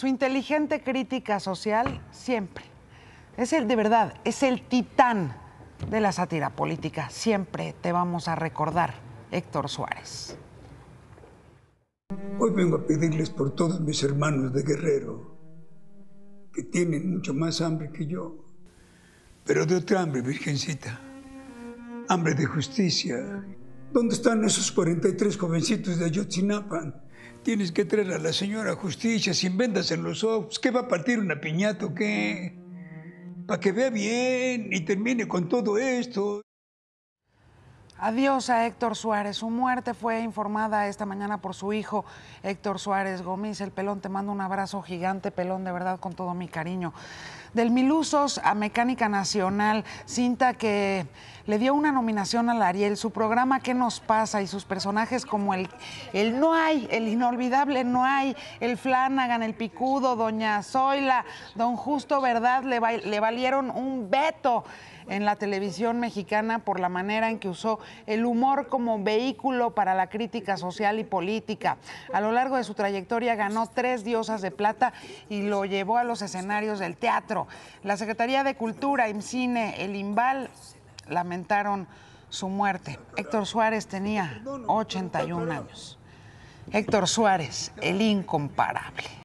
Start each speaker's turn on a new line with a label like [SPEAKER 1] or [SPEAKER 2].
[SPEAKER 1] su inteligente crítica social siempre. Es el de verdad, es el titán de la sátira política. Siempre te vamos a recordar, Héctor Suárez.
[SPEAKER 2] Hoy vengo a pedirles por todos mis hermanos de Guerrero, que tienen mucho más hambre que yo, pero de otra hambre, Virgencita, hambre de justicia. ¿Dónde están esos 43 jovencitos de Ayotzinapa? Tienes que traer a la señora justicia sin vendas en los ojos. ¿Qué va a partir una piñata o qué? Para que vea bien y termine con todo esto.
[SPEAKER 1] Adiós a Héctor Suárez. Su muerte fue informada esta mañana por su hijo, Héctor Suárez Gómez. El pelón, te mando un abrazo gigante, pelón, de verdad, con todo mi cariño del Milusos a Mecánica Nacional, cinta que le dio una nominación al Ariel, su programa ¿Qué nos pasa? y sus personajes como el, el No hay, el inolvidable No hay, el Flanagan, el Picudo, Doña Zoila, Don Justo Verdad, le valieron un veto en la televisión mexicana por la manera en que usó el humor como vehículo para la crítica social y política. A lo largo de su trayectoria ganó tres diosas de plata y lo llevó a los escenarios del teatro la Secretaría de Cultura, cine, el IMBAL lamentaron su muerte. Héctor Suárez tenía 81 años. Héctor Suárez, el incomparable.